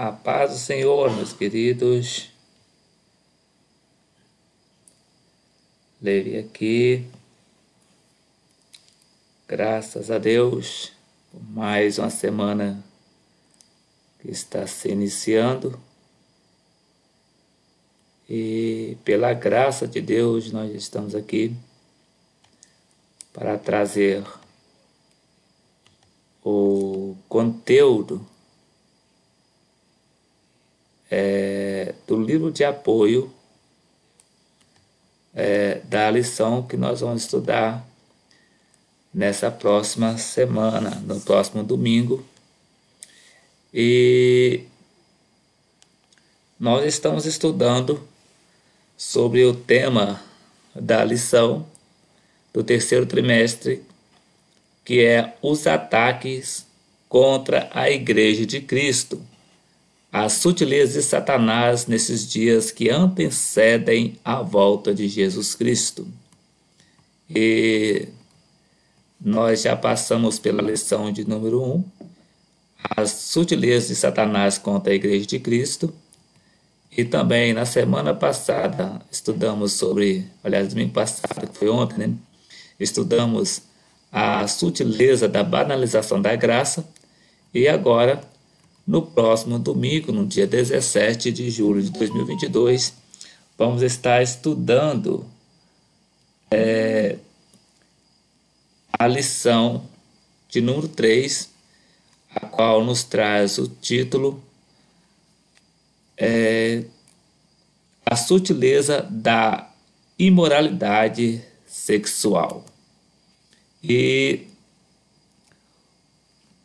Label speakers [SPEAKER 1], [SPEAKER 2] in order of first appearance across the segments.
[SPEAKER 1] A paz do Senhor, meus queridos. Levei aqui. Graças a Deus, por mais uma semana que está se iniciando. E pela graça de Deus, nós estamos aqui para trazer o conteúdo é, do livro de apoio é, da lição que nós vamos estudar nessa próxima semana, no próximo domingo. E nós estamos estudando sobre o tema da lição do terceiro trimestre, que é os ataques contra a Igreja de Cristo as sutilezas de Satanás nesses dias que antecedem a volta de Jesus Cristo. E nós já passamos pela lição de número 1, um, as sutilezas de Satanás contra a Igreja de Cristo. E também na semana passada estudamos sobre, aliás, domingo passado, que foi ontem, né? Estudamos a sutileza da banalização da graça. E agora no próximo domingo, no dia 17 de julho de 2022, vamos estar estudando é, a lição de número 3, a qual nos traz o título é, A Sutileza da Imoralidade Sexual. E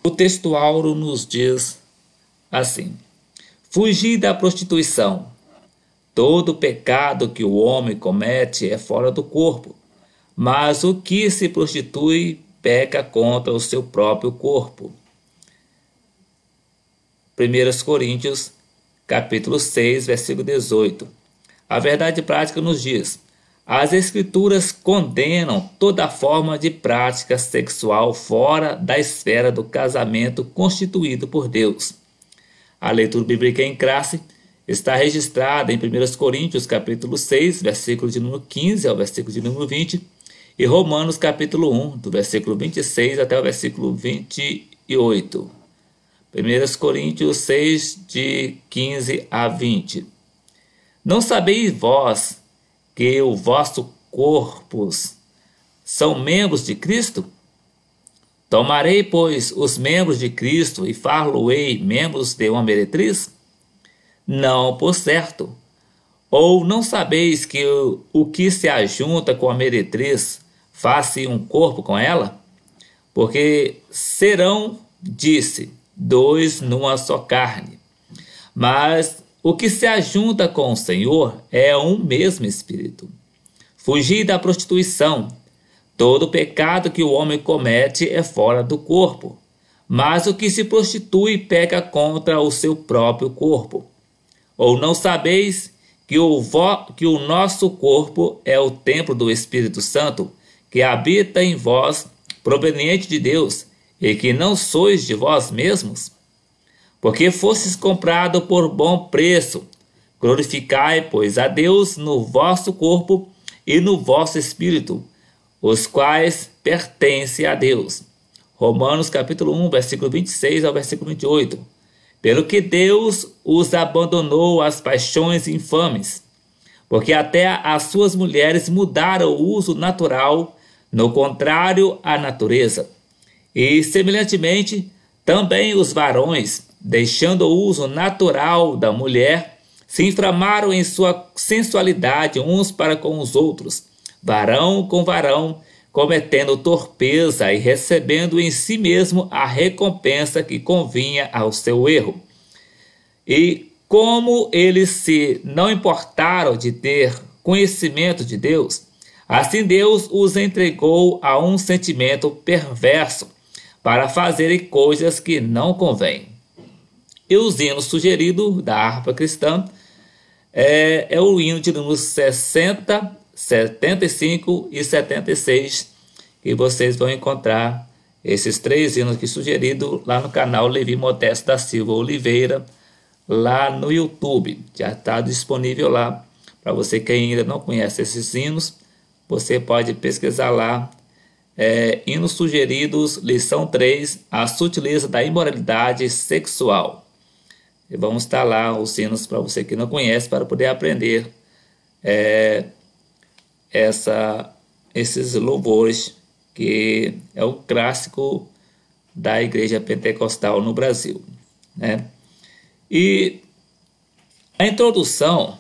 [SPEAKER 1] o texto auro nos diz assim: Fugir da prostituição. Todo pecado que o homem comete é fora do corpo, mas o que se prostitui peca contra o seu próprio corpo. 1 Coríntios, capítulo 6, versículo 18. A verdade prática nos diz: as escrituras condenam toda forma de prática sexual fora da esfera do casamento constituído por Deus. A leitura bíblica em classe está registrada em 1 Coríntios capítulo 6, versículo de número 15 ao versículo de número 20, e Romanos capítulo 1, do versículo 26 até o versículo 28. 1 Coríntios 6, de 15 a 20. Não sabeis vós que o vosso corpos são membros de Cristo? Tomarei, pois, os membros de Cristo e far-lo-ei membros de uma meretriz? Não, por certo. Ou não sabeis que o, o que se ajunta com a meretriz faz-se um corpo com ela? Porque serão, disse, dois numa só carne. Mas o que se ajunta com o Senhor é um mesmo espírito. Fugi da prostituição. Todo pecado que o homem comete é fora do corpo, mas o que se prostitui peca contra o seu próprio corpo. Ou não sabeis que o, vo, que o nosso corpo é o templo do Espírito Santo, que habita em vós, proveniente de Deus, e que não sois de vós mesmos? Porque fostes comprado por bom preço. Glorificai, pois, a Deus no vosso corpo e no vosso espírito os quais pertencem a Deus. Romanos capítulo 1, versículo 26 ao versículo 28. Pelo que Deus os abandonou às paixões infames, porque até as suas mulheres mudaram o uso natural, no contrário à natureza. E, semelhantemente, também os varões, deixando o uso natural da mulher, se inflamaram em sua sensualidade uns para com os outros varão com varão, cometendo torpeza e recebendo em si mesmo a recompensa que convinha ao seu erro. E como eles se não importaram de ter conhecimento de Deus, assim Deus os entregou a um sentimento perverso para fazerem coisas que não convêm. E os hinos sugerido da harpa cristã é, é o hino de número 60 75 e 76, que vocês vão encontrar esses três hinos que sugerido lá no canal Levi Modesto da Silva Oliveira, lá no YouTube. Já está disponível lá. Para você que ainda não conhece esses hinos, você pode pesquisar lá. É, hinos sugeridos, lição 3, a sutileza da imoralidade sexual. E vamos estar tá lá os hinos para você que não conhece, para poder aprender. É, essa, esses louvores, que é o clássico da igreja pentecostal no Brasil. Né? E a introdução,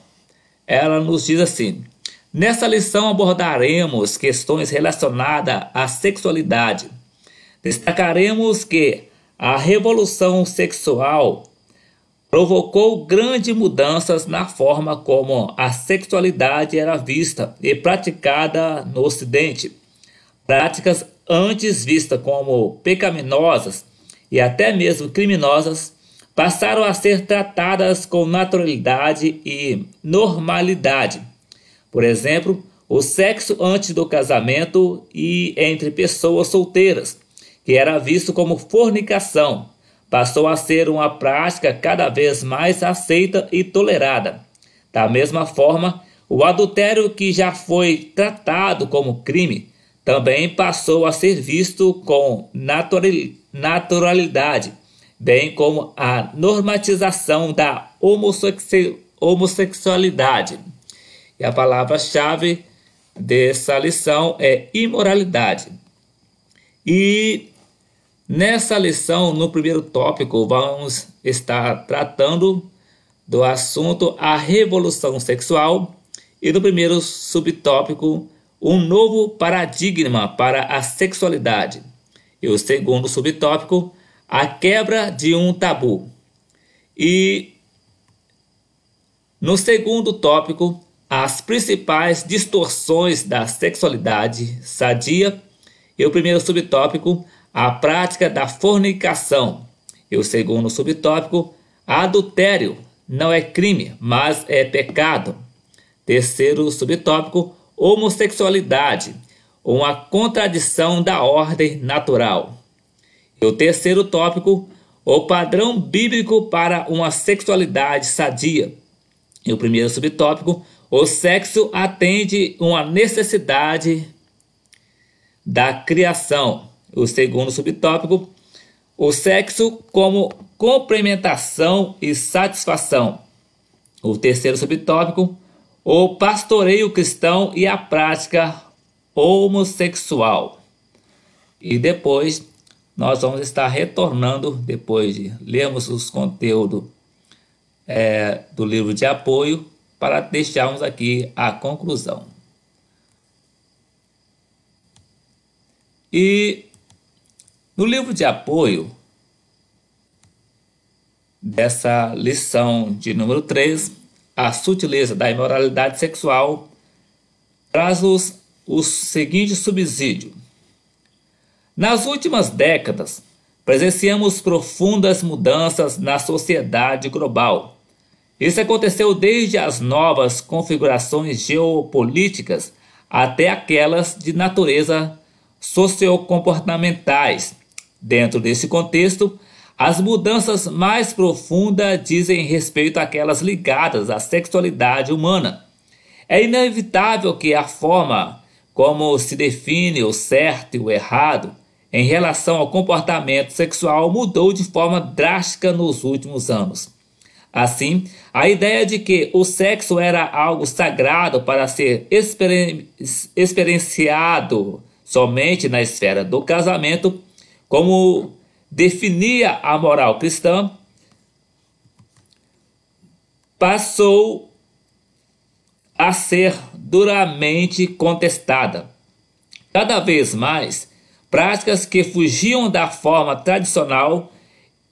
[SPEAKER 1] ela nos diz assim, Nessa lição abordaremos questões relacionadas à sexualidade. Destacaremos que a revolução sexual provocou grandes mudanças na forma como a sexualidade era vista e praticada no Ocidente. Práticas antes vistas como pecaminosas e até mesmo criminosas passaram a ser tratadas com naturalidade e normalidade. Por exemplo, o sexo antes do casamento e entre pessoas solteiras, que era visto como fornicação, passou a ser uma prática cada vez mais aceita e tolerada. Da mesma forma, o adultério que já foi tratado como crime também passou a ser visto com naturalidade, bem como a normatização da homossexualidade. E a palavra-chave dessa lição é imoralidade. E Nessa lição, no primeiro tópico, vamos estar tratando do assunto a revolução sexual e do primeiro subtópico, um novo paradigma para a sexualidade. E o segundo subtópico, a quebra de um tabu. E no segundo tópico, as principais distorções da sexualidade sadia. E o primeiro subtópico, a prática da fornicação. E o segundo subtópico, adultério não é crime, mas é pecado. Terceiro subtópico, homossexualidade, uma contradição da ordem natural. E o terceiro tópico, o padrão bíblico para uma sexualidade sadia. E o primeiro subtópico, o sexo atende uma necessidade da criação. O segundo subtópico, o sexo como complementação e satisfação. O terceiro subtópico, o pastoreio cristão e a prática homossexual. E depois nós vamos estar retornando, depois de lermos os conteúdos é, do livro de apoio, para deixarmos aqui a conclusão. E no livro de apoio dessa lição de número 3, A Sutileza da Imoralidade Sexual, traz-nos o seguinte subsídio. Nas últimas décadas, presenciamos profundas mudanças na sociedade global. Isso aconteceu desde as novas configurações geopolíticas até aquelas de natureza sociocomportamentais Dentro desse contexto, as mudanças mais profundas dizem respeito àquelas ligadas à sexualidade humana. É inevitável que a forma como se define o certo e o errado em relação ao comportamento sexual mudou de forma drástica nos últimos anos. Assim, a ideia de que o sexo era algo sagrado para ser experienciado somente na esfera do casamento como definia a moral cristã, passou a ser duramente contestada. Cada vez mais, práticas que fugiam da forma tradicional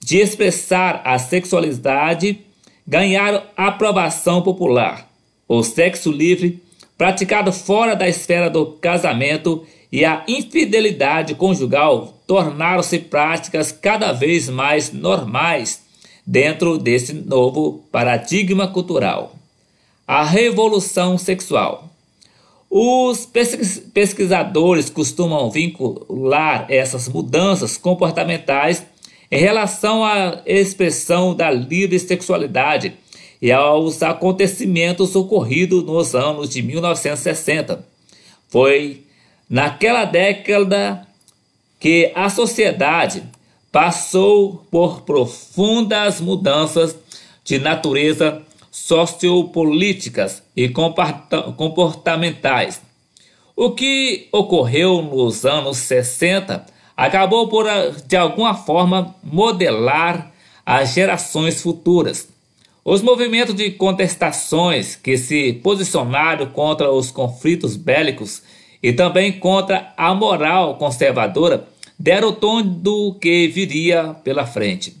[SPEAKER 1] de expressar a sexualidade ganharam aprovação popular. O sexo livre, praticado fora da esfera do casamento, e a infidelidade conjugal tornaram-se práticas cada vez mais normais dentro desse novo paradigma cultural. A revolução sexual. Os pesquisadores costumam vincular essas mudanças comportamentais em relação à expressão da livre sexualidade e aos acontecimentos ocorridos nos anos de 1960. Foi Naquela década que a sociedade passou por profundas mudanças de natureza sociopolíticas e comportamentais. O que ocorreu nos anos 60 acabou por, ah, de alguma forma, modelar as gerações futuras. Os movimentos de contestações que se posicionaram contra os conflitos bélicos e também contra a moral conservadora deram o tom do que viria pela frente.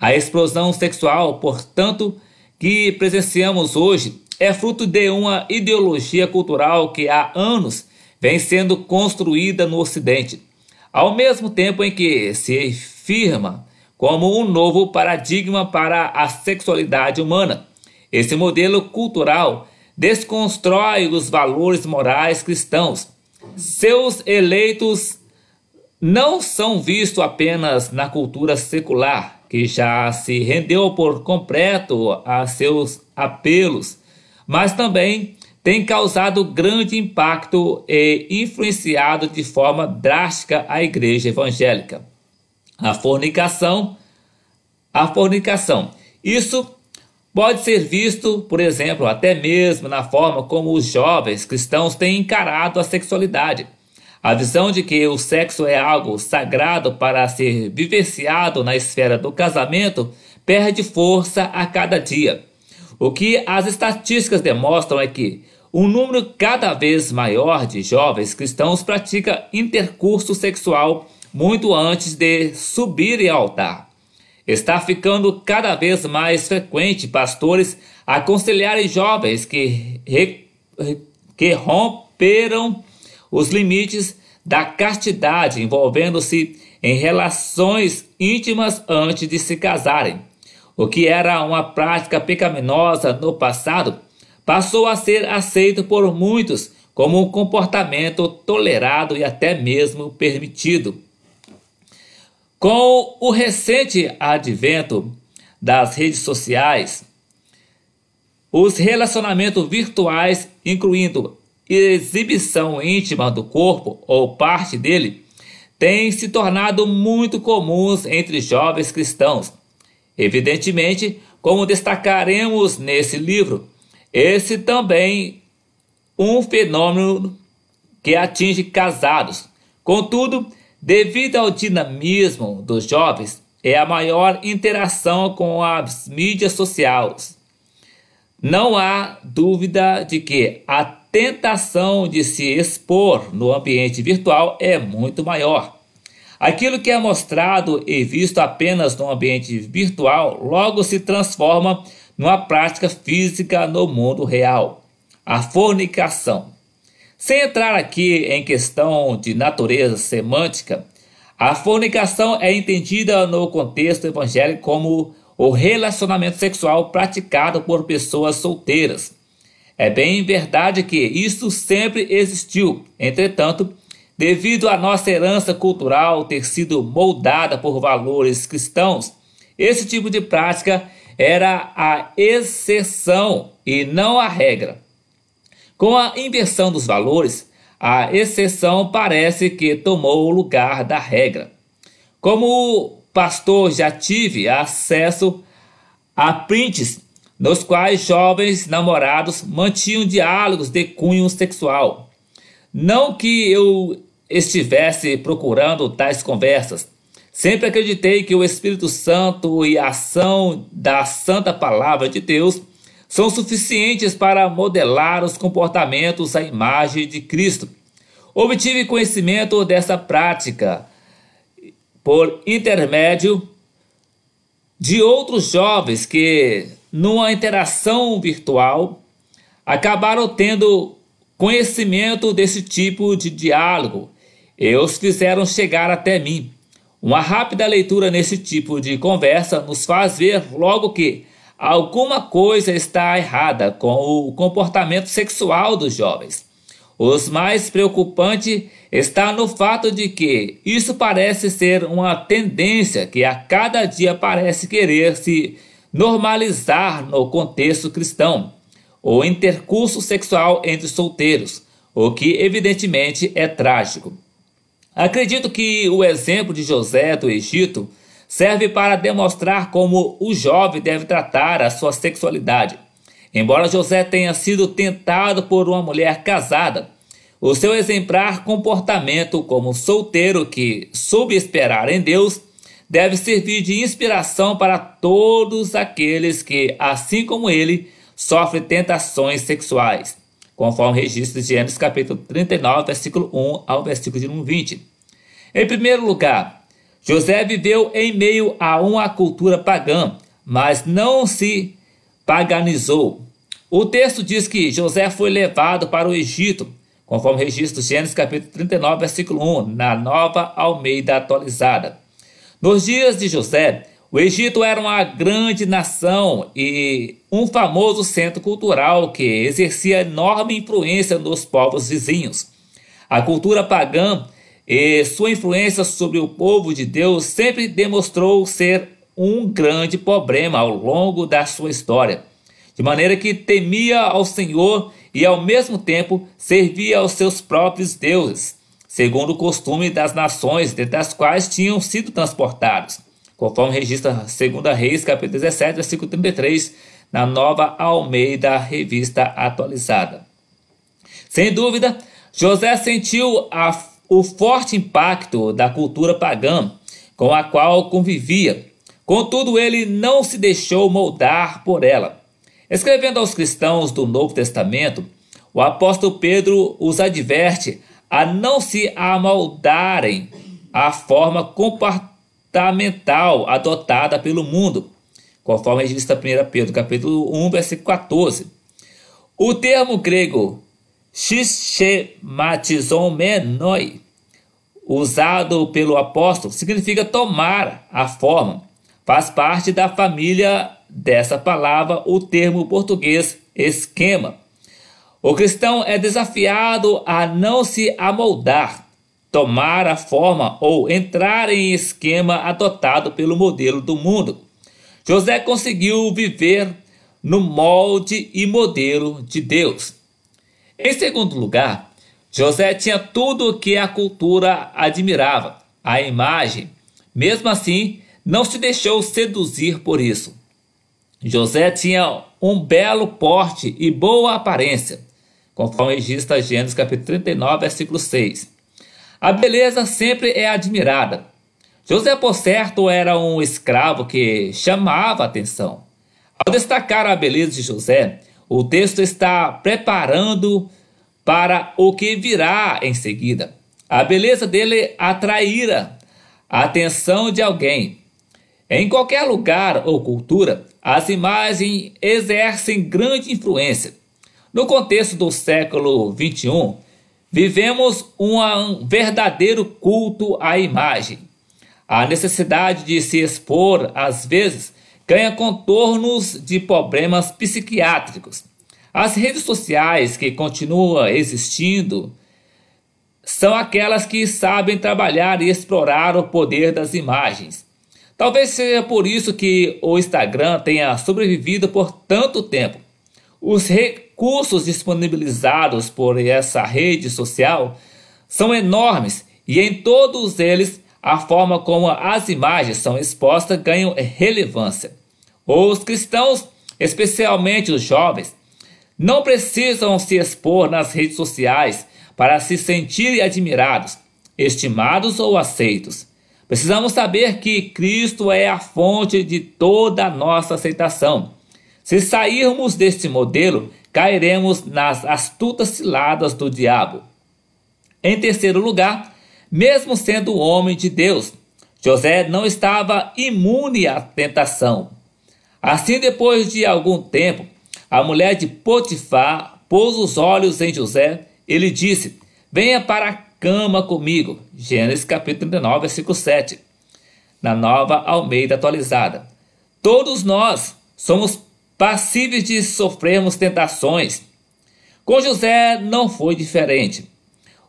[SPEAKER 1] A explosão sexual, portanto, que presenciamos hoje é fruto de uma ideologia cultural que há anos vem sendo construída no Ocidente, ao mesmo tempo em que se firma como um novo paradigma para a sexualidade humana. Esse modelo cultural desconstrói os valores morais cristãos. Seus eleitos não são vistos apenas na cultura secular, que já se rendeu por completo a seus apelos, mas também tem causado grande impacto e influenciado de forma drástica a igreja evangélica. A fornicação, a fornicação. Isso Pode ser visto, por exemplo, até mesmo na forma como os jovens cristãos têm encarado a sexualidade. A visão de que o sexo é algo sagrado para ser vivenciado na esfera do casamento perde força a cada dia. O que as estatísticas demonstram é que um número cada vez maior de jovens cristãos pratica intercurso sexual muito antes de subirem ao altar. Está ficando cada vez mais frequente pastores aconselharem jovens que, re, que romperam os limites da castidade, envolvendo-se em relações íntimas antes de se casarem. O que era uma prática pecaminosa no passado passou a ser aceito por muitos como um comportamento tolerado e até mesmo permitido. Com o recente advento das redes sociais, os relacionamentos virtuais, incluindo exibição íntima do corpo ou parte dele, têm se tornado muito comuns entre jovens cristãos. Evidentemente, como destacaremos nesse livro, esse também um fenômeno que atinge casados. Contudo, Devido ao dinamismo dos jovens, é a maior interação com as mídias sociais. Não há dúvida de que a tentação de se expor no ambiente virtual é muito maior. Aquilo que é mostrado e visto apenas no ambiente virtual logo se transforma numa prática física no mundo real. A fornicação, sem entrar aqui em questão de natureza semântica, a fornicação é entendida no contexto evangélico como o relacionamento sexual praticado por pessoas solteiras. É bem verdade que isso sempre existiu, entretanto, devido à nossa herança cultural ter sido moldada por valores cristãos, esse tipo de prática era a exceção e não a regra. Com a inversão dos valores, a exceção parece que tomou o lugar da regra. Como pastor, já tive acesso a prints nos quais jovens namorados mantinham diálogos de cunho sexual. Não que eu estivesse procurando tais conversas, sempre acreditei que o Espírito Santo e a ação da Santa Palavra de Deus são suficientes para modelar os comportamentos à imagem de Cristo. Obtive conhecimento dessa prática por intermédio de outros jovens que, numa interação virtual, acabaram tendo conhecimento desse tipo de diálogo e os fizeram chegar até mim. Uma rápida leitura nesse tipo de conversa nos faz ver logo que Alguma coisa está errada com o comportamento sexual dos jovens. Os mais preocupante está no fato de que isso parece ser uma tendência que a cada dia parece querer se normalizar no contexto cristão, o intercurso sexual entre solteiros, o que evidentemente é trágico. Acredito que o exemplo de José do Egito serve para demonstrar como o jovem deve tratar a sua sexualidade. Embora José tenha sido tentado por uma mulher casada, o seu exemplar comportamento como solteiro que soube esperar em Deus deve servir de inspiração para todos aqueles que, assim como ele, sofrem tentações sexuais, conforme registro de Gênesis capítulo 39, versículo 1 ao versículo de 1, 20. Em primeiro lugar, José viveu em meio a uma cultura pagã, mas não se paganizou. O texto diz que José foi levado para o Egito, conforme registro Gênesis capítulo 39, versículo 1, na Nova Almeida atualizada. Nos dias de José, o Egito era uma grande nação e um famoso centro cultural que exercia enorme influência nos povos vizinhos. A cultura pagã e sua influência sobre o povo de Deus sempre demonstrou ser um grande problema ao longo da sua história, de maneira que temia ao Senhor e ao mesmo tempo servia aos seus próprios deuses, segundo o costume das nações dentre as quais tinham sido transportados, conforme registra 2 Reis, capítulo 17, versículo 33, na nova Almeida Revista Atualizada. Sem dúvida, José sentiu a o forte impacto da cultura pagã com a qual convivia. Contudo, ele não se deixou moldar por ela. Escrevendo aos cristãos do Novo Testamento, o apóstolo Pedro os adverte a não se amoldarem à forma comportamental adotada pelo mundo, conforme registra 1 Pedro, capítulo 1, versículo 14. O termo grego xixematizomenoi, usado pelo apóstolo, significa tomar a forma. Faz parte da família dessa palavra o termo português esquema. O cristão é desafiado a não se amoldar, tomar a forma ou entrar em esquema adotado pelo modelo do mundo. José conseguiu viver no molde e modelo de Deus. Em segundo lugar, José tinha tudo o que a cultura admirava, a imagem. Mesmo assim, não se deixou seduzir por isso. José tinha um belo porte e boa aparência, conforme registra Gênesis capítulo 39, versículo 6. A beleza sempre é admirada. José, por certo, era um escravo que chamava a atenção. Ao destacar a beleza de José, o texto está preparando para o que virá em seguida. A beleza dele atraíra a atenção de alguém. Em qualquer lugar ou cultura, as imagens exercem grande influência. No contexto do século XXI, vivemos um verdadeiro culto à imagem. A necessidade de se expor, às vezes, ganha contornos de problemas psiquiátricos. As redes sociais que continuam existindo são aquelas que sabem trabalhar e explorar o poder das imagens. Talvez seja por isso que o Instagram tenha sobrevivido por tanto tempo. Os recursos disponibilizados por essa rede social são enormes e em todos eles a forma como as imagens são expostas ganha relevância. Os cristãos, especialmente os jovens, não precisam se expor nas redes sociais para se sentirem admirados, estimados ou aceitos. Precisamos saber que Cristo é a fonte de toda a nossa aceitação. Se sairmos deste modelo, cairemos nas astutas ciladas do diabo. Em terceiro lugar, mesmo sendo homem de Deus, José não estava imune à tentação. Assim, depois de algum tempo, a mulher de Potifar pôs os olhos em José e lhe disse: Venha para a cama comigo. Gênesis capítulo 39, versículo 7. Na nova Almeida atualizada. Todos nós somos passíveis de sofrermos tentações. Com José não foi diferente.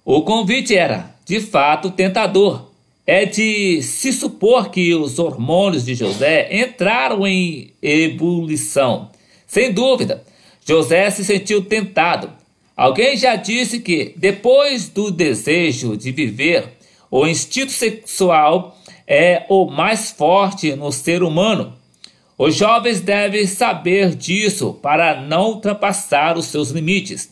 [SPEAKER 1] O convite era, de fato, tentador. É de se supor que os hormônios de José entraram em ebulição. Sem dúvida, José se sentiu tentado. Alguém já disse que, depois do desejo de viver, o instinto sexual é o mais forte no ser humano. Os jovens devem saber disso para não ultrapassar os seus limites.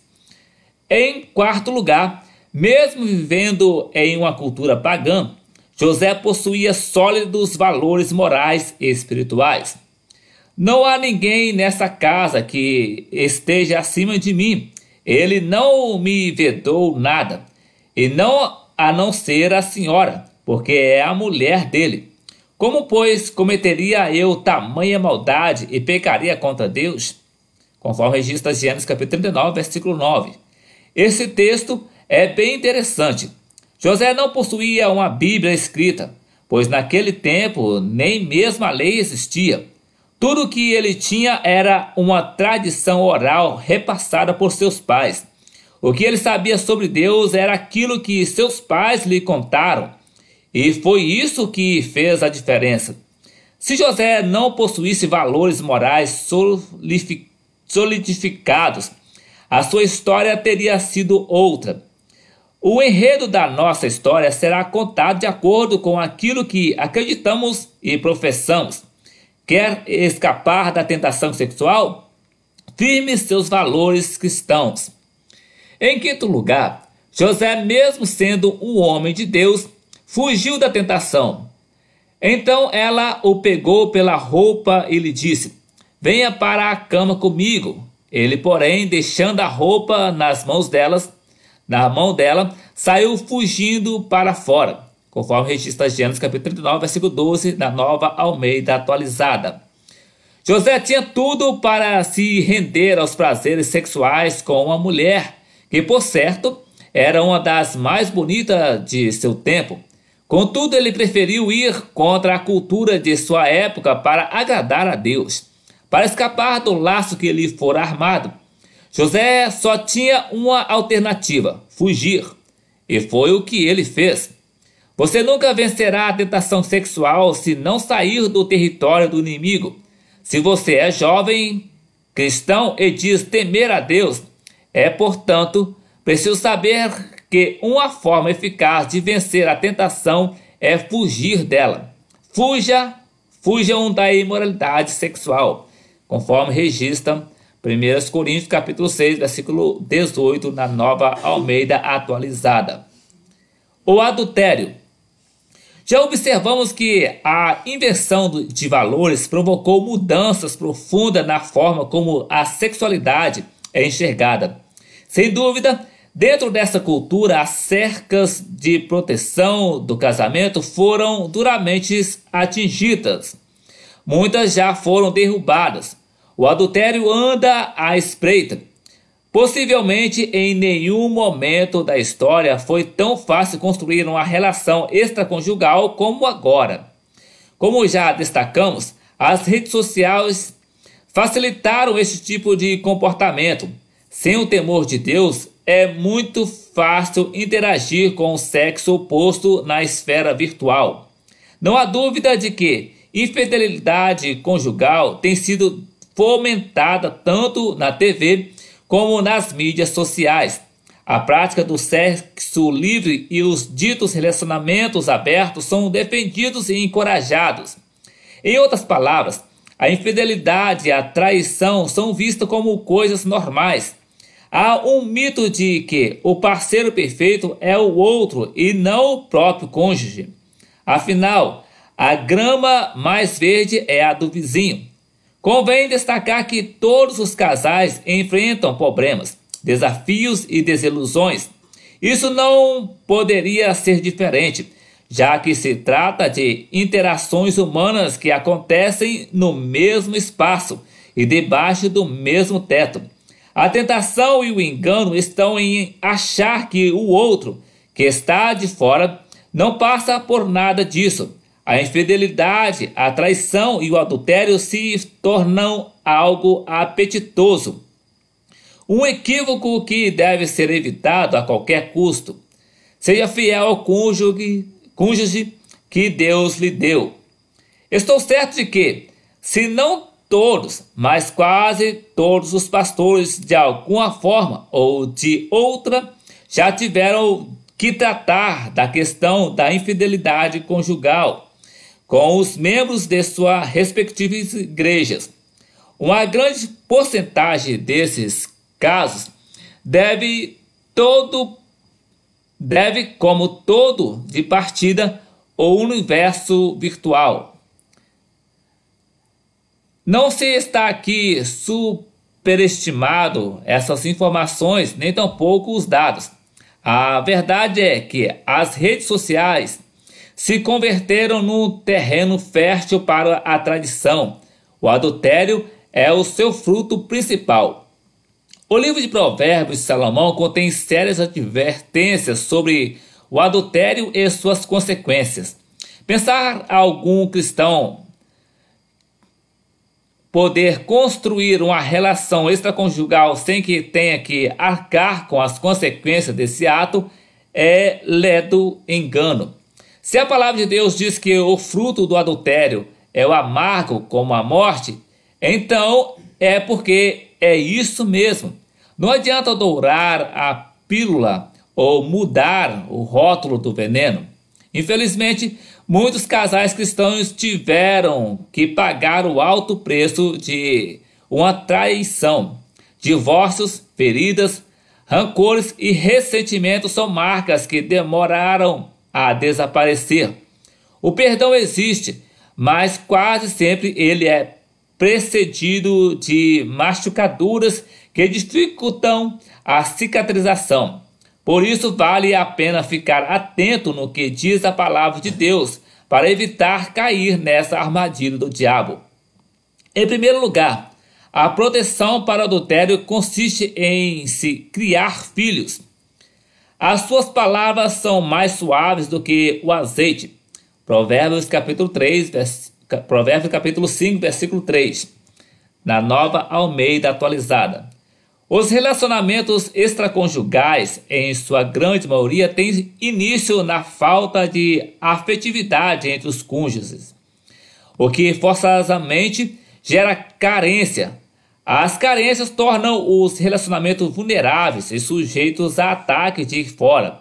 [SPEAKER 1] Em quarto lugar, mesmo vivendo em uma cultura pagã, José possuía sólidos valores morais e espirituais. Não há ninguém nessa casa que esteja acima de mim. Ele não me vedou nada, e não a não ser a senhora, porque é a mulher dele. Como, pois, cometeria eu tamanha maldade e pecaria contra Deus? Conforme registra Gênesis capítulo 39, versículo 9. Esse texto é bem interessante. José não possuía uma Bíblia escrita, pois naquele tempo nem mesmo a lei existia. Tudo que ele tinha era uma tradição oral repassada por seus pais. O que ele sabia sobre Deus era aquilo que seus pais lhe contaram, e foi isso que fez a diferença. Se José não possuísse valores morais solidificados, a sua história teria sido outra. O enredo da nossa história será contado de acordo com aquilo que acreditamos e professamos. Quer escapar da tentação sexual? Firme seus valores cristãos. Em quinto lugar, José, mesmo sendo um homem de Deus, fugiu da tentação. Então ela o pegou pela roupa e lhe disse: Venha para a cama comigo. Ele, porém, deixando a roupa nas mãos delas, na mão dela, saiu fugindo para fora conforme registra Gênesis capítulo 39, versículo 12, da nova Almeida atualizada. José tinha tudo para se render aos prazeres sexuais com uma mulher, que por certo era uma das mais bonitas de seu tempo. Contudo, ele preferiu ir contra a cultura de sua época para agradar a Deus, para escapar do laço que lhe fora armado. José só tinha uma alternativa: fugir. E foi o que ele fez. Você nunca vencerá a tentação sexual se não sair do território do inimigo. Se você é jovem, cristão e diz temer a Deus, é, portanto, preciso saber que uma forma eficaz de vencer a tentação é fugir dela. Fuja, fujam da imoralidade sexual, conforme registra 1 Coríntios capítulo 6, versículo 18, na nova Almeida atualizada. O adultério já observamos que a inversão de valores provocou mudanças profundas na forma como a sexualidade é enxergada. Sem dúvida, dentro dessa cultura, as cercas de proteção do casamento foram duramente atingidas. Muitas já foram derrubadas. O adultério anda à espreita Possivelmente em nenhum momento da história foi tão fácil construir uma relação extraconjugal como agora. Como já destacamos, as redes sociais facilitaram este tipo de comportamento. Sem o temor de Deus, é muito fácil interagir com o sexo oposto na esfera virtual. Não há dúvida de que infidelidade conjugal tem sido fomentada tanto na TV como nas mídias sociais. A prática do sexo livre e os ditos relacionamentos abertos são defendidos e encorajados. Em outras palavras, a infidelidade e a traição são vistas como coisas normais. Há um mito de que o parceiro perfeito é o outro e não o próprio cônjuge. Afinal, a grama mais verde é a do vizinho. Convém destacar que todos os casais enfrentam problemas, desafios e desilusões. Isso não poderia ser diferente, já que se trata de interações humanas que acontecem no mesmo espaço e debaixo do mesmo teto. A tentação e o engano estão em achar que o outro, que está de fora, não passa por nada disso a infidelidade, a traição e o adultério se tornam algo apetitoso. Um equívoco que deve ser evitado a qualquer custo. Seja fiel ao cônjuge, cônjuge que Deus lhe deu. Estou certo de que, se não todos, mas quase todos os pastores, de alguma forma ou de outra, já tiveram que tratar da questão da infidelidade conjugal com os membros de suas respectivas igrejas. Uma grande porcentagem desses casos deve todo deve como todo de partida o universo virtual. Não se está aqui superestimado essas informações, nem tampouco os dados. A verdade é que as redes sociais se converteram num terreno fértil para a tradição. O adultério é o seu fruto principal. O livro de Provérbios de Salomão contém sérias advertências sobre o adultério e suas consequências. Pensar algum cristão poder construir uma relação extraconjugal sem que tenha que arcar com as consequências desse ato é ledo engano. Se a palavra de Deus diz que o fruto do adultério é o amargo como a morte, então é porque é isso mesmo. Não adianta dourar a pílula ou mudar o rótulo do veneno. Infelizmente, muitos casais cristãos tiveram que pagar o alto preço de uma traição. Divórcios, feridas, rancores e ressentimentos são marcas que demoraram a desaparecer. O perdão existe, mas quase sempre ele é precedido de machucaduras que dificultam a cicatrização. Por isso, vale a pena ficar atento no que diz a palavra de Deus para evitar cair nessa armadilha do diabo. Em primeiro lugar, a proteção para o adultério consiste em se criar filhos. As suas palavras são mais suaves do que o azeite. Provérbios capítulo 3, vers... Provérbios capítulo 5, versículo 3. Na Nova Almeida atualizada. Os relacionamentos extraconjugais, em sua grande maioria, têm início na falta de afetividade entre os cônjuges, o que forçosamente gera carência, as carências tornam os relacionamentos vulneráveis e sujeitos a ataques de fora.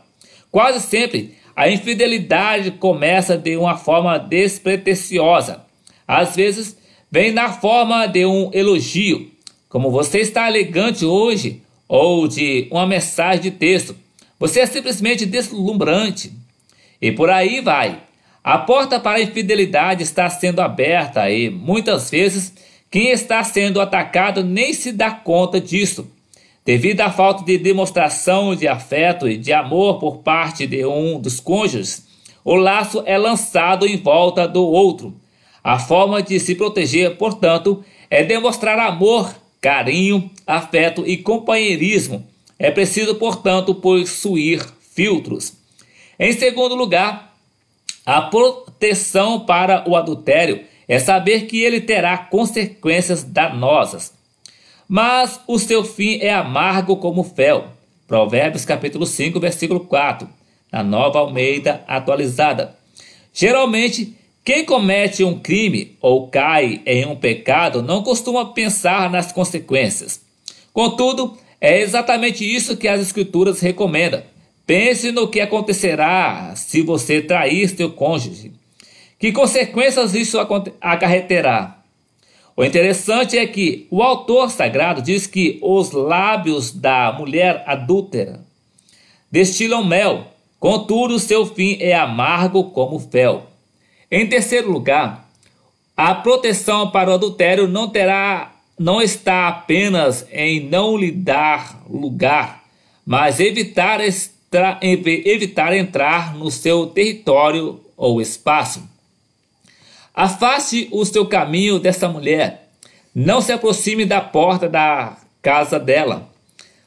[SPEAKER 1] Quase sempre, a infidelidade começa de uma forma despretensiosa. Às vezes, vem na forma de um elogio, como você está elegante hoje, ou de uma mensagem de texto. Você é simplesmente deslumbrante. E por aí vai. A porta para a infidelidade está sendo aberta e muitas vezes quem está sendo atacado nem se dá conta disso. Devido à falta de demonstração de afeto e de amor por parte de um dos cônjuges, o laço é lançado em volta do outro. A forma de se proteger, portanto, é demonstrar amor, carinho, afeto e companheirismo. É preciso, portanto, possuir filtros. Em segundo lugar, a proteção para o adultério é saber que ele terá consequências danosas. Mas o seu fim é amargo como fel. Provérbios capítulo 5, versículo 4, na Nova Almeida atualizada. Geralmente, quem comete um crime ou cai em um pecado não costuma pensar nas consequências. Contudo, é exatamente isso que as escrituras recomendam. Pense no que acontecerá se você trair seu cônjuge. Que consequências isso acarreterá? O interessante é que o autor sagrado diz que os lábios da mulher adúltera destilam mel, contudo seu fim é amargo como fel. Em terceiro lugar, a proteção para o adultério não terá não está apenas em não lhe dar lugar, mas evitar, extra, evitar entrar no seu território ou espaço. Afaste o seu caminho dessa mulher. Não se aproxime da porta da casa dela.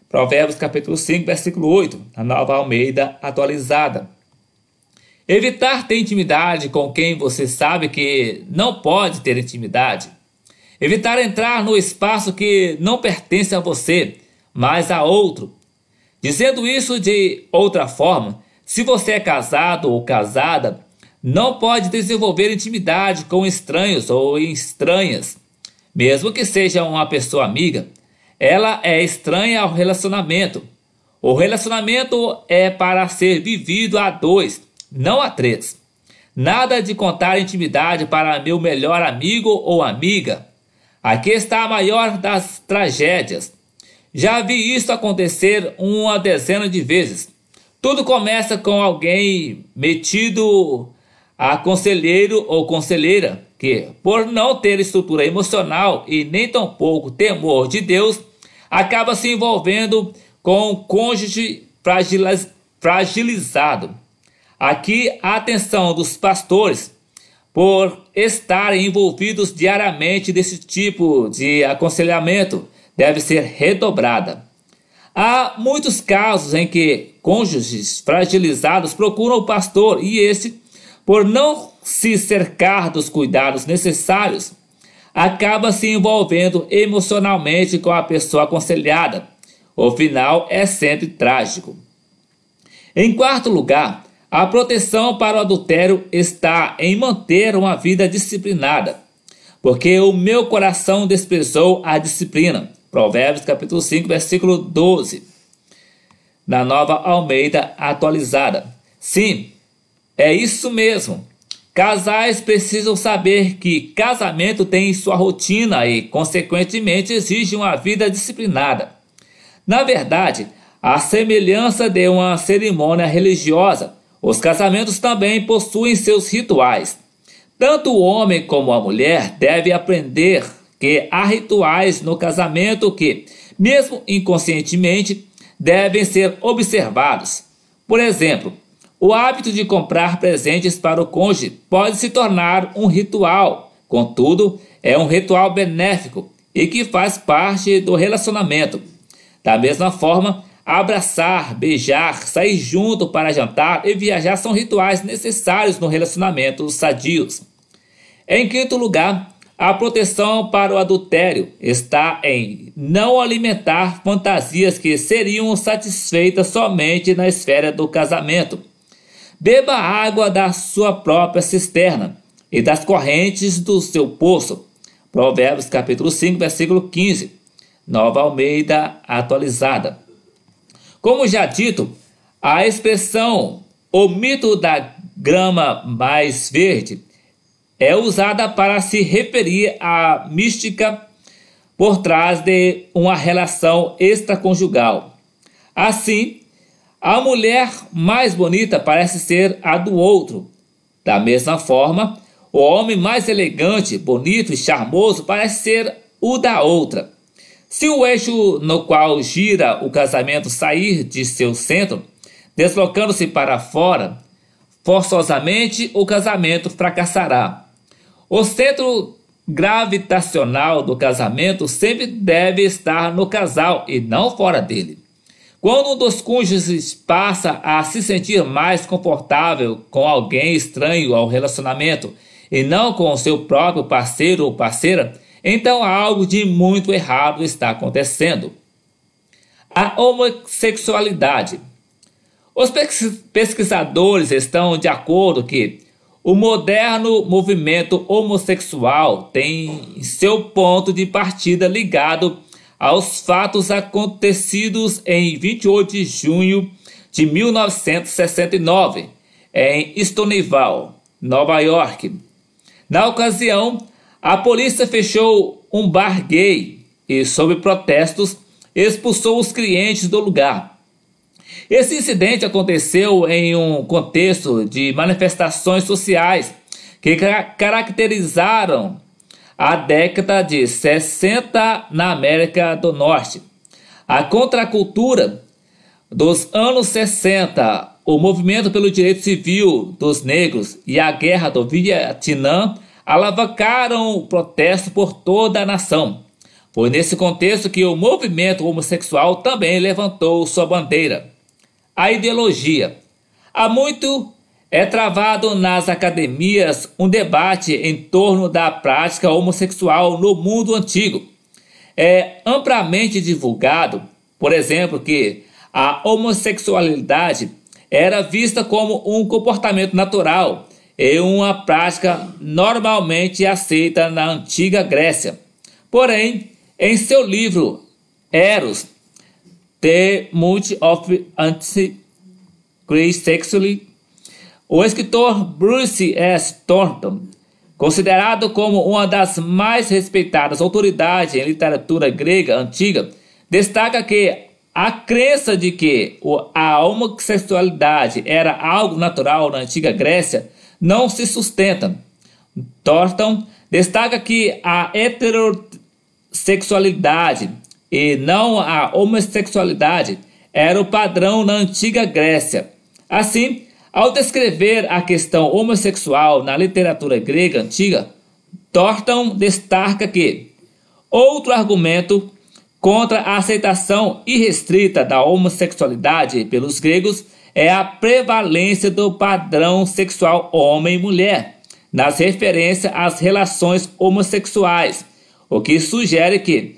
[SPEAKER 1] Provérbios capítulo 5, versículo 8, a nova Almeida atualizada. Evitar ter intimidade com quem você sabe que não pode ter intimidade. Evitar entrar no espaço que não pertence a você, mas a outro. Dizendo isso de outra forma, se você é casado ou casada, não pode desenvolver intimidade com estranhos ou estranhas. Mesmo que seja uma pessoa amiga, ela é estranha ao relacionamento. O relacionamento é para ser vivido a dois, não a três. Nada de contar intimidade para meu melhor amigo ou amiga. Aqui está a maior das tragédias. Já vi isso acontecer uma dezena de vezes. Tudo começa com alguém metido a conselheiro ou conselheira que, por não ter estrutura emocional e nem tampouco temor de Deus, acaba se envolvendo com um cônjuge fragilizado. Aqui a atenção dos pastores por estarem envolvidos diariamente desse tipo de aconselhamento deve ser redobrada. Há muitos casos em que cônjuges fragilizados procuram o pastor e esse por não se cercar dos cuidados necessários, acaba se envolvendo emocionalmente com a pessoa aconselhada. O final é sempre trágico. Em quarto lugar, a proteção para o adultério está em manter uma vida disciplinada, porque o meu coração desprezou a disciplina. Provérbios capítulo 5, versículo 12. Na Nova Almeida atualizada. Sim, é isso mesmo. Casais precisam saber que casamento tem sua rotina e, consequentemente, exige uma vida disciplinada. Na verdade, à semelhança de uma cerimônia religiosa, os casamentos também possuem seus rituais. Tanto o homem como a mulher devem aprender que há rituais no casamento que, mesmo inconscientemente, devem ser observados. Por exemplo, o hábito de comprar presentes para o cônjuge pode se tornar um ritual, contudo, é um ritual benéfico e que faz parte do relacionamento. Da mesma forma, abraçar, beijar, sair junto para jantar e viajar são rituais necessários no relacionamento sadios. Em quinto lugar, a proteção para o adultério está em não alimentar fantasias que seriam satisfeitas somente na esfera do casamento. Beba água da sua própria cisterna e das correntes do seu poço. Provérbios capítulo 5, versículo 15. Nova Almeida atualizada. Como já dito, a expressão o mito da grama mais verde é usada para se referir à mística por trás de uma relação extraconjugal. Assim, a mulher mais bonita parece ser a do outro. Da mesma forma, o homem mais elegante, bonito e charmoso parece ser o da outra. Se o eixo no qual gira o casamento sair de seu centro, deslocando-se para fora, forçosamente o casamento fracassará. O centro gravitacional do casamento sempre deve estar no casal e não fora dele. Quando um dos cônjuges passa a se sentir mais confortável com alguém estranho ao relacionamento e não com o seu próprio parceiro ou parceira, então algo de muito errado está acontecendo. A homossexualidade. Os pesquisadores estão de acordo que o moderno movimento homossexual tem seu ponto de partida ligado aos fatos acontecidos em 28 de junho de 1969, em Stonewall, Nova York. Na ocasião, a polícia fechou um bar gay e, sob protestos, expulsou os clientes do lugar. Esse incidente aconteceu em um contexto de manifestações sociais que caracterizaram a década de 60 na América do Norte. A contracultura dos anos 60, o movimento pelo direito civil dos negros e a guerra do Vietnã alavancaram o protesto por toda a nação. Foi nesse contexto que o movimento homossexual também levantou sua bandeira. A ideologia. Há muito é travado nas academias um debate em torno da prática homossexual no mundo antigo. É amplamente divulgado, por exemplo, que a homossexualidade era vista como um comportamento natural e uma prática normalmente aceita na antiga Grécia. Porém, em seu livro Eros, The Multi of Anti-Sexually o escritor Bruce S. Thornton, considerado como uma das mais respeitadas autoridades em literatura grega antiga, destaca que a crença de que a homossexualidade era algo natural na antiga Grécia não se sustenta. Thornton destaca que a heterossexualidade e não a homossexualidade era o padrão na antiga Grécia. Assim, ao descrever a questão homossexual na literatura grega antiga, Thornton destaca que outro argumento contra a aceitação irrestrita da homossexualidade pelos gregos é a prevalência do padrão sexual homem-mulher nas referências às relações homossexuais, o que sugere que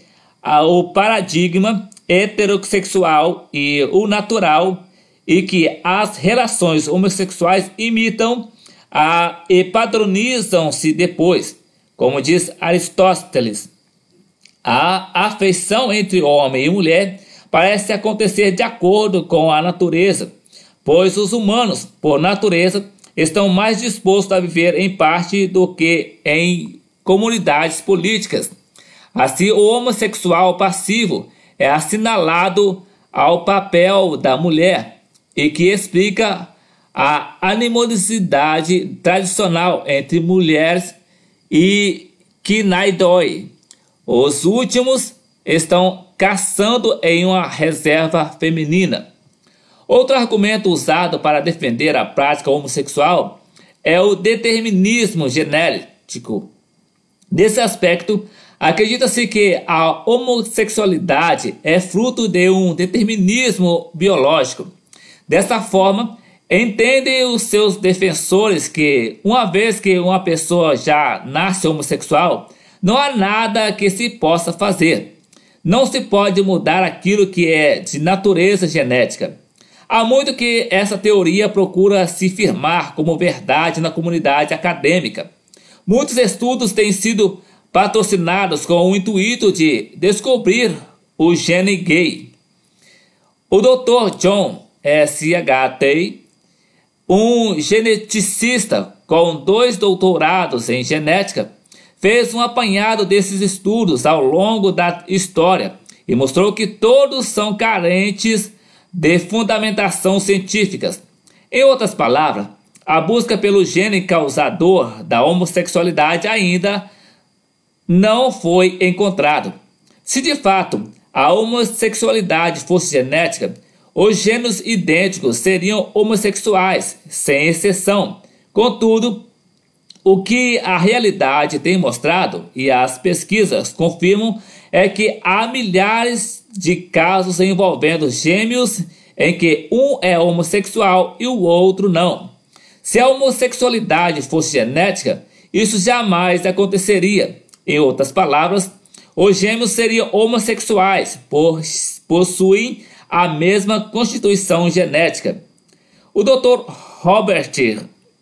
[SPEAKER 1] o paradigma heterossexual e o natural e que as relações homossexuais imitam a, e padronizam-se depois. Como diz Aristóteles, a afeição entre homem e mulher parece acontecer de acordo com a natureza, pois os humanos, por natureza, estão mais dispostos a viver em parte do que em comunidades políticas. Assim, o homossexual passivo é assinalado ao papel da mulher, e que explica a animosidade tradicional entre mulheres e Kinaidoi. Os últimos estão caçando em uma reserva feminina. Outro argumento usado para defender a prática homossexual é o determinismo genético. Nesse aspecto, acredita-se que a homossexualidade é fruto de um determinismo biológico Dessa forma, entendem os seus defensores que, uma vez que uma pessoa já nasce homossexual, não há nada que se possa fazer. Não se pode mudar aquilo que é de natureza genética. Há muito que essa teoria procura se firmar como verdade na comunidade acadêmica. Muitos estudos têm sido patrocinados com o intuito de descobrir o gene gay. O Dr. John SHT, um geneticista com dois doutorados em genética, fez um apanhado desses estudos ao longo da história e mostrou que todos são carentes de fundamentação científicas. Em outras palavras, a busca pelo gene causador da homossexualidade ainda não foi encontrado. Se de fato a homossexualidade fosse genética, os gêmeos idênticos seriam homossexuais, sem exceção. Contudo, o que a realidade tem mostrado e as pesquisas confirmam é que há milhares de casos envolvendo gêmeos em que um é homossexual e o outro não. Se a homossexualidade fosse genética, isso jamais aconteceria. Em outras palavras, os gêmeos seriam homossexuais, possuem a mesma constituição genética. O Dr. Robert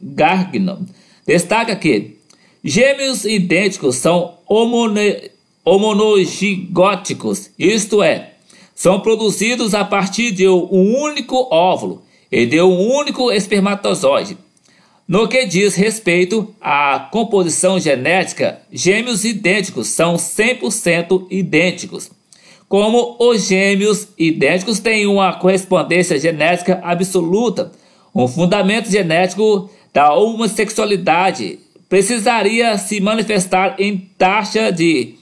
[SPEAKER 1] Gargnon destaca que gêmeos idênticos são homone, isto é, são produzidos a partir de um único óvulo e de um único espermatozoide. No que diz respeito à composição genética, gêmeos idênticos são 100% idênticos. Como os gêmeos idênticos têm uma correspondência genética absoluta, um fundamento genético da homossexualidade precisaria se manifestar em taxa de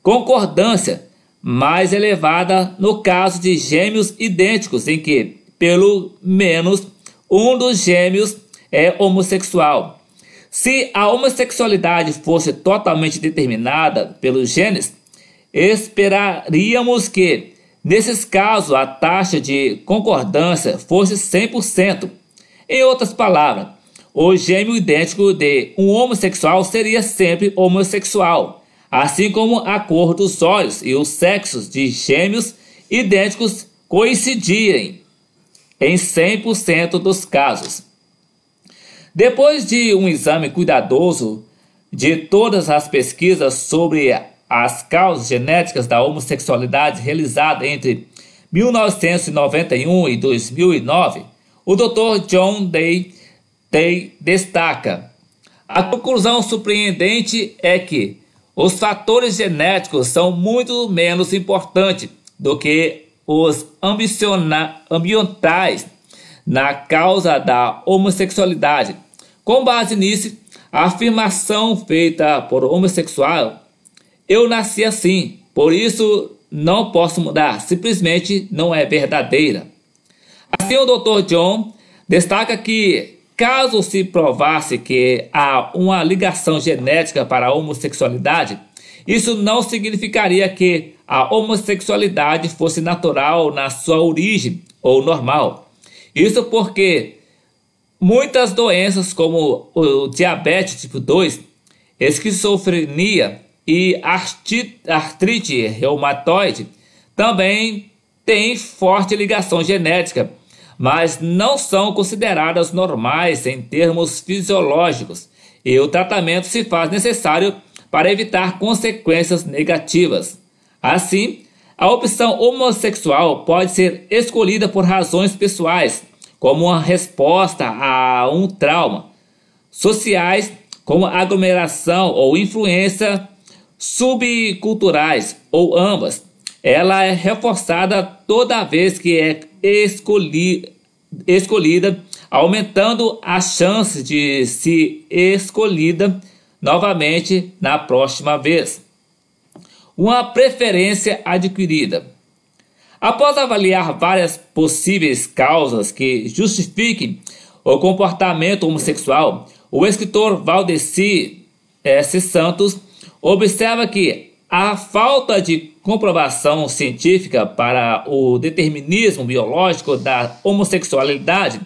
[SPEAKER 1] concordância mais elevada no caso de gêmeos idênticos, em que pelo menos um dos gêmeos é homossexual. Se a homossexualidade fosse totalmente determinada pelos genes, Esperaríamos que, nesses casos, a taxa de concordância fosse 100%. Em outras palavras, o gêmeo idêntico de um homossexual seria sempre homossexual, assim como a cor dos olhos e os sexos de gêmeos idênticos coincidirem em 100% dos casos. Depois de um exame cuidadoso de todas as pesquisas sobre as causas genéticas da homossexualidade, realizada entre 1991 e 2009, o Dr. John Day, Day destaca: a conclusão surpreendente é que os fatores genéticos são muito menos importantes do que os ambientais na causa da homossexualidade. Com base nisso, a afirmação feita por homossexual eu nasci assim, por isso não posso mudar, simplesmente não é verdadeira. Assim, o Dr. John destaca que, caso se provasse que há uma ligação genética para a homossexualidade, isso não significaria que a homossexualidade fosse natural na sua origem ou normal. Isso porque muitas doenças, como o diabetes tipo 2, esquizofrenia, e artrite reumatoide também têm forte ligação genética, mas não são consideradas normais em termos fisiológicos e o tratamento se faz necessário para evitar consequências negativas. Assim, a opção homossexual pode ser escolhida por razões pessoais, como uma resposta a um trauma, sociais, como aglomeração ou influência subculturais ou ambas. Ela é reforçada toda vez que é escolhi, escolhida, aumentando a chance de se escolhida novamente na próxima vez. Uma preferência adquirida. Após avaliar várias possíveis causas que justifiquem o comportamento homossexual, o escritor Valdeci S. Santos Observa que a falta de comprovação científica para o determinismo biológico da homossexualidade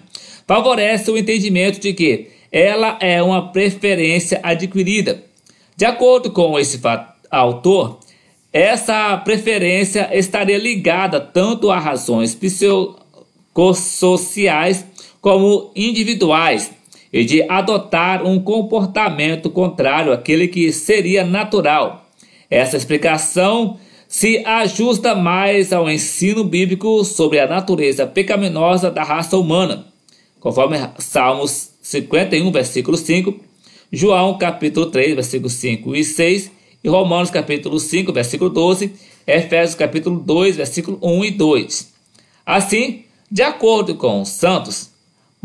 [SPEAKER 1] favorece o entendimento de que ela é uma preferência adquirida. De acordo com esse autor, essa preferência estaria ligada tanto a razões psicossociais como individuais, e de adotar um comportamento contrário àquele que seria natural. Essa explicação se ajusta mais ao ensino bíblico sobre a natureza pecaminosa da raça humana, conforme Salmos 51, versículo 5, João capítulo 3, versículos 5 e 6, e Romanos capítulo 5, versículo 12, Efésios capítulo 2, versículo 1 e 2. Assim, de acordo com os santos,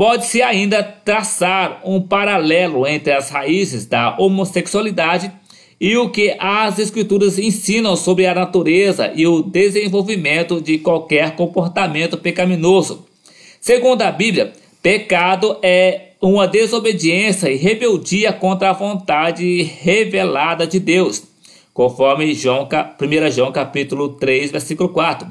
[SPEAKER 1] Pode-se ainda traçar um paralelo entre as raízes da homossexualidade e o que as Escrituras ensinam sobre a natureza e o desenvolvimento de qualquer comportamento pecaminoso. Segundo a Bíblia, pecado é uma desobediência e rebeldia contra a vontade revelada de Deus, conforme João, 1 João capítulo 3, versículo 4.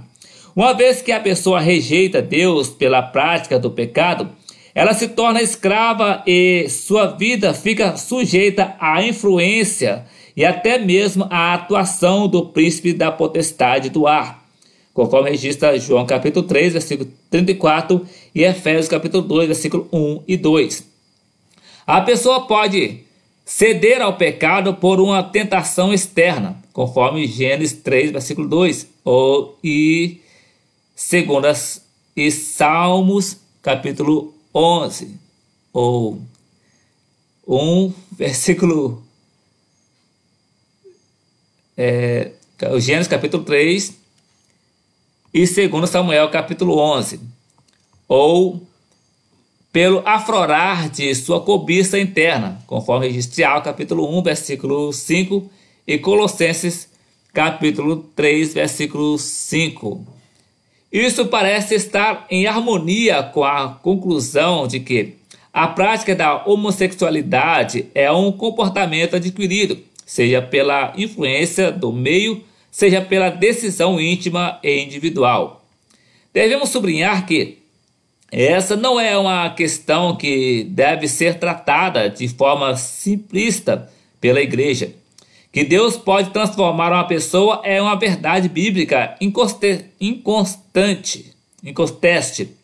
[SPEAKER 1] Uma vez que a pessoa rejeita Deus pela prática do pecado, ela se torna escrava e sua vida fica sujeita à influência e até mesmo à atuação do príncipe da potestade do ar, conforme registra João capítulo 3, versículo 34 e Efésios capítulo 2, versículo 1 e 2. A pessoa pode ceder ao pecado por uma tentação externa, conforme Gênesis 3, versículo 2, ou e segundas e Salmos capítulo 11 ou 1, versículo. É, Gênesis capítulo 3 e 2 Samuel capítulo 11, ou pelo aflorar de sua cobiça interna, conforme registrial capítulo 1, versículo 5 e Colossenses capítulo 3, versículo 5. Isso parece estar em harmonia com a conclusão de que a prática da homossexualidade é um comportamento adquirido, seja pela influência do meio, seja pela decisão íntima e individual. Devemos sublinhar que essa não é uma questão que deve ser tratada de forma simplista pela Igreja. Que Deus pode transformar uma pessoa é uma verdade bíblica inconstante. inconteste.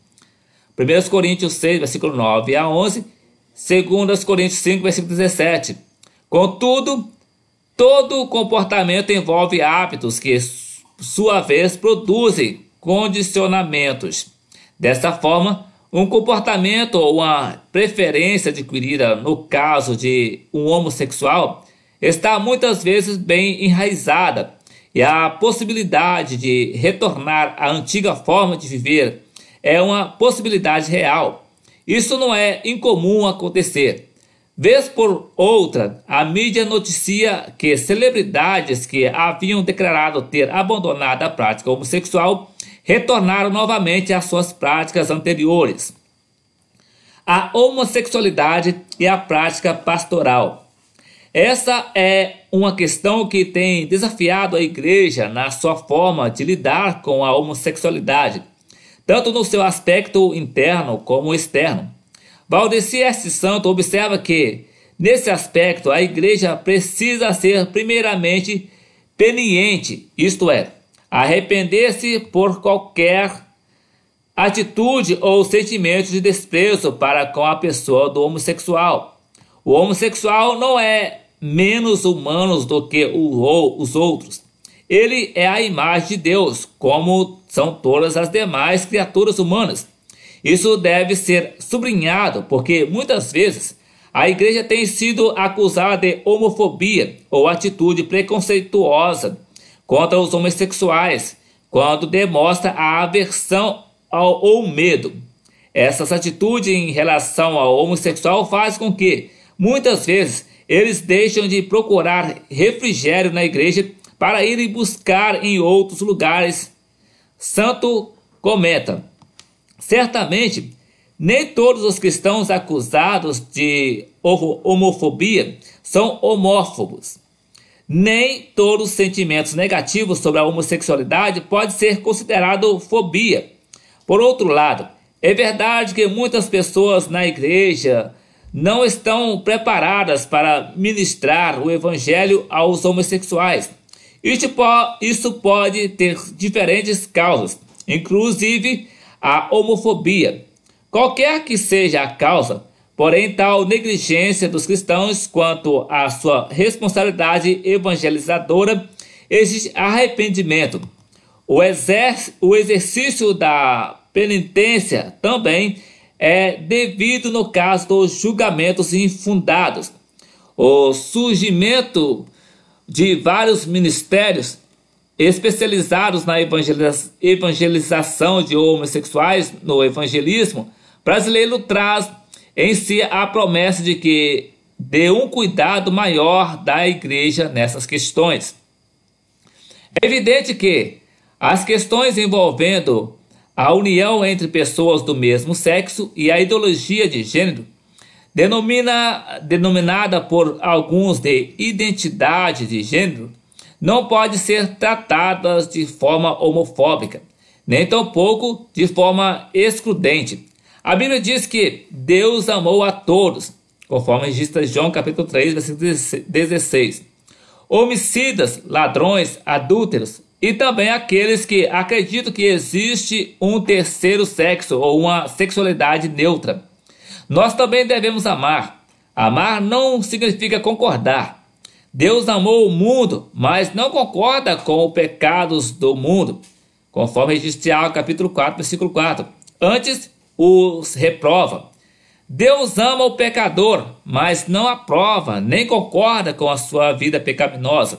[SPEAKER 1] 1 Coríntios 6, versículo 9 a 11. 2 Coríntios 5, versículo 17. Contudo, todo comportamento envolve hábitos que, sua vez, produzem condicionamentos. Dessa forma, um comportamento ou uma preferência adquirida no caso de um homossexual está muitas vezes bem enraizada e a possibilidade de retornar à antiga forma de viver é uma possibilidade real. Isso não é incomum acontecer. Vez por outra, a mídia noticia que celebridades que haviam declarado ter abandonado a prática homossexual retornaram novamente às suas práticas anteriores. A homossexualidade e a prática pastoral. Essa é uma questão que tem desafiado a igreja na sua forma de lidar com a homossexualidade, tanto no seu aspecto interno como externo. Valdeci S. Santo observa que, nesse aspecto, a igreja precisa ser primeiramente peniente, isto é, arrepender-se por qualquer atitude ou sentimento de desprezo para com a pessoa do homossexual. O homossexual não é menos humanos do que os outros. Ele é a imagem de Deus, como são todas as demais criaturas humanas. Isso deve ser sublinhado, porque muitas vezes a igreja tem sido acusada de homofobia ou atitude preconceituosa contra os homossexuais, quando demonstra a aversão ao, ou medo. Essas atitudes em relação ao homossexual faz com que, muitas vezes, eles deixam de procurar refrigério na igreja para irem buscar em outros lugares. Santo comenta: Certamente, nem todos os cristãos acusados de homofobia são homófobos. Nem todos os sentimentos negativos sobre a homossexualidade pode ser considerado fobia. Por outro lado, é verdade que muitas pessoas na igreja não estão preparadas para ministrar o evangelho aos homossexuais. Isso pode ter diferentes causas, inclusive a homofobia. Qualquer que seja a causa, porém, tal negligência dos cristãos quanto à sua responsabilidade evangelizadora exige arrependimento. O, o exercício da penitência também é devido no caso dos julgamentos infundados. O surgimento de vários ministérios especializados na evangelização de homossexuais no evangelismo brasileiro traz em si a promessa de que dê um cuidado maior da igreja nessas questões. É evidente que as questões envolvendo a união entre pessoas do mesmo sexo e a ideologia de gênero, denomina, denominada por alguns de identidade de gênero, não pode ser tratadas de forma homofóbica, nem tampouco de forma excludente. A Bíblia diz que Deus amou a todos, conforme registra João capítulo 3, versículo 16. Homicidas, ladrões, adúlteros, e também aqueles que acreditam que existe um terceiro sexo ou uma sexualidade neutra. Nós também devemos amar. Amar não significa concordar. Deus amou o mundo, mas não concorda com os pecados do mundo, conforme registra Tiago capítulo 4, versículo 4. Antes, os reprova. Deus ama o pecador, mas não aprova nem concorda com a sua vida pecaminosa.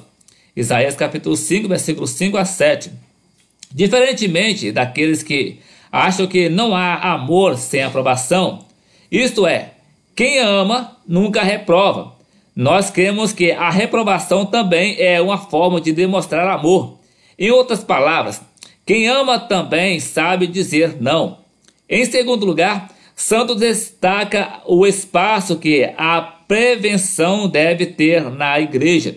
[SPEAKER 1] Isaías capítulo 5, versículos 5 a 7. Diferentemente daqueles que acham que não há amor sem aprovação, isto é, quem ama nunca reprova. Nós cremos que a reprovação também é uma forma de demonstrar amor. Em outras palavras, quem ama também sabe dizer não. Em segundo lugar, Santos destaca o espaço que a prevenção deve ter na igreja.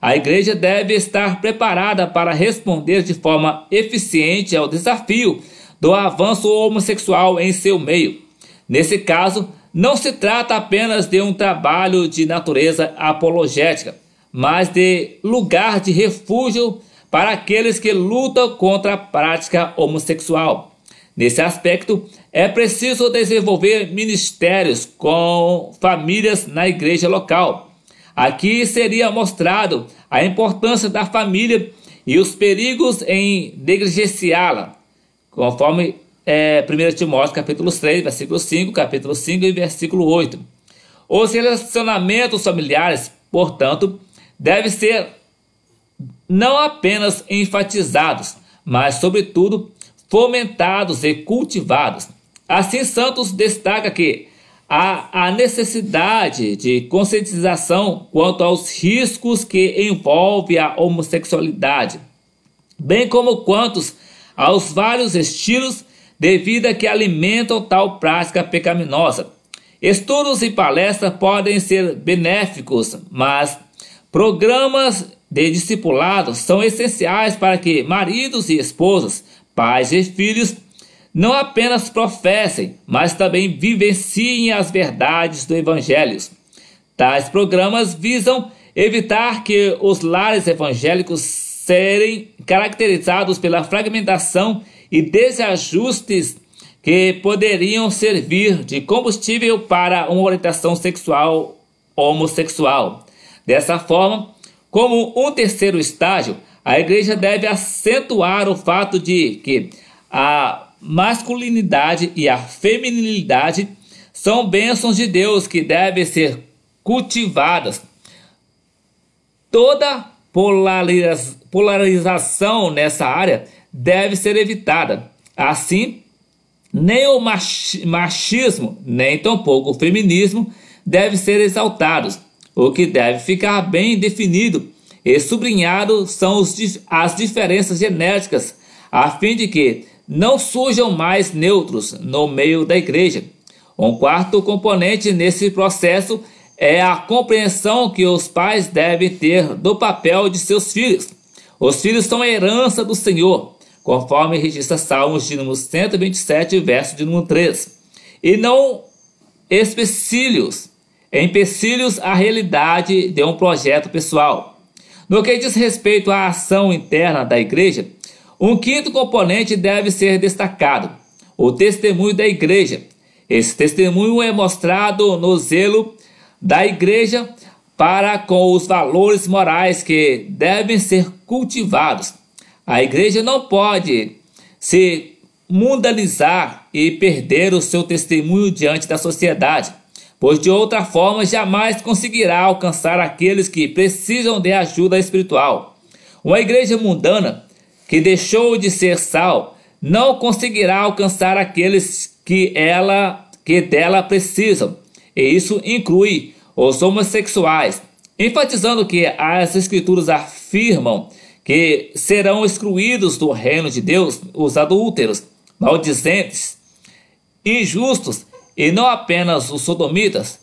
[SPEAKER 1] A igreja deve estar preparada para responder de forma eficiente ao desafio do avanço homossexual em seu meio. Nesse caso, não se trata apenas de um trabalho de natureza apologética, mas de lugar de refúgio para aqueles que lutam contra a prática homossexual. Nesse aspecto, é preciso desenvolver ministérios com famílias na igreja local Aqui seria mostrado a importância da família e os perigos em negligenciá-la, conforme é, 1 Timóteo capítulo 3, versículo 5, capítulo 5 e versículo 8. Os relacionamentos familiares, portanto, devem ser não apenas enfatizados, mas, sobretudo, fomentados e cultivados. Assim, Santos destaca que a, necessidade de conscientização quanto aos riscos que envolve a homossexualidade, bem como quantos aos vários estilos de vida que alimentam tal prática pecaminosa. Estudos e palestras podem ser benéficos, mas programas de discipulado são essenciais para que maridos e esposas, pais e filhos não apenas professem, mas também vivenciem as verdades do Evangelho. Tais programas visam evitar que os lares evangélicos serem caracterizados pela fragmentação e desajustes que poderiam servir de combustível para uma orientação sexual homossexual. Dessa forma, como um terceiro estágio, a igreja deve acentuar o fato de que a masculinidade e a feminilidade são bênçãos de Deus que devem ser cultivadas. Toda polarização nessa área deve ser evitada. Assim, nem o machismo, nem tampouco o feminismo devem ser exaltados. O que deve ficar bem definido e sublinhado são os, as diferenças genéticas, a fim de que não surjam mais neutros no meio da igreja. Um quarto componente nesse processo é a compreensão que os pais devem ter do papel de seus filhos. Os filhos são a herança do Senhor, conforme registra Salmos de número 127, verso de número 3. E não empecilhos, empecilhos à realidade de um projeto pessoal. No que diz respeito à ação interna da igreja, um quinto componente deve ser destacado: o testemunho da igreja. Esse testemunho é mostrado no zelo da igreja para com os valores morais que devem ser cultivados. A igreja não pode se mundanizar e perder o seu testemunho diante da sociedade, pois de outra forma jamais conseguirá alcançar aqueles que precisam de ajuda espiritual. Uma igreja mundana que deixou de ser sal, não conseguirá alcançar aqueles que ela que dela precisam. E isso inclui os homossexuais, enfatizando que as escrituras afirmam que serão excluídos do reino de Deus os adúlteros, maldizentes, injustos e não apenas os sodomitas.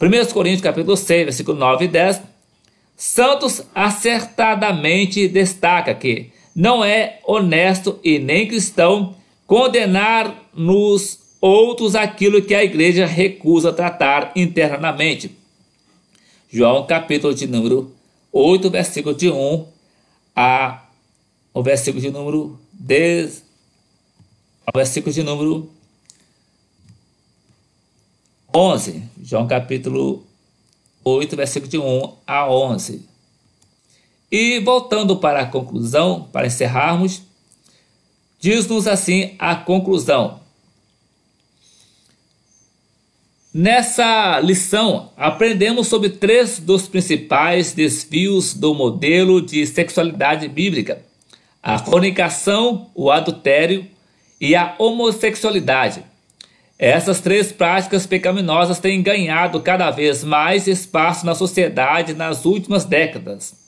[SPEAKER 1] 1 Coríntios capítulo 6, versículo 9 e 10. Santos acertadamente destaca que não é honesto e nem cristão condenar nos outros aquilo que a igreja recusa tratar internamente. João capítulo de número 8, versículo de 1 a o versículo de número 10 ao versículo de número 11. João capítulo 8, versículo de 1 a 11. E voltando para a conclusão, para encerrarmos, diz-nos assim a conclusão. Nessa lição, aprendemos sobre três dos principais desvios do modelo de sexualidade bíblica: a fornicação, o adultério e a homossexualidade. Essas três práticas pecaminosas têm ganhado cada vez mais espaço na sociedade nas últimas décadas.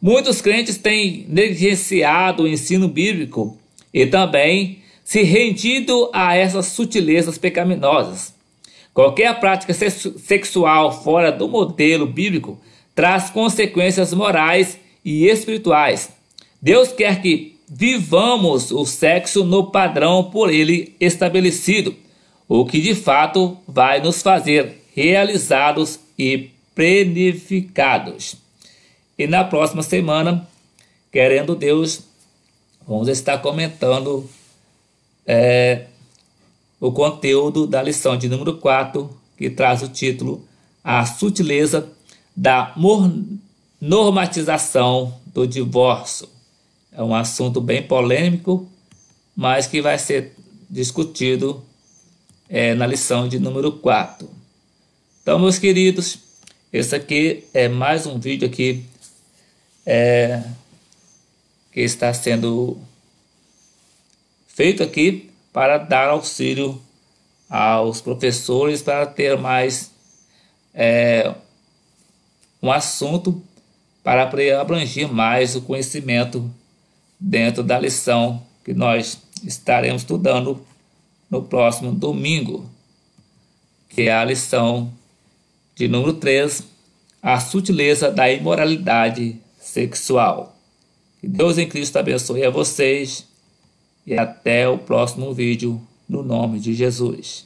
[SPEAKER 1] Muitos crentes têm negligenciado o ensino bíblico e também se rendido a essas sutilezas pecaminosas. Qualquer prática sexual fora do modelo bíblico traz consequências morais e espirituais. Deus quer que vivamos o sexo no padrão por ele estabelecido, o que de fato vai nos fazer realizados e plenificados. E na próxima semana, querendo Deus, vamos estar comentando é, o conteúdo da lição de número 4, que traz o título A Sutileza da Normatização do Divórcio. É um assunto bem polêmico, mas que vai ser discutido é, na lição de número 4. Então, meus queridos, esse aqui é mais um vídeo aqui é, que está sendo feito aqui para dar auxílio aos professores para ter mais é, um assunto para abranger mais o conhecimento dentro da lição que nós estaremos estudando no próximo domingo, que é a lição de número 3, a sutileza da imoralidade sexual. Que Deus em Cristo abençoe a vocês e até o próximo vídeo no nome de Jesus.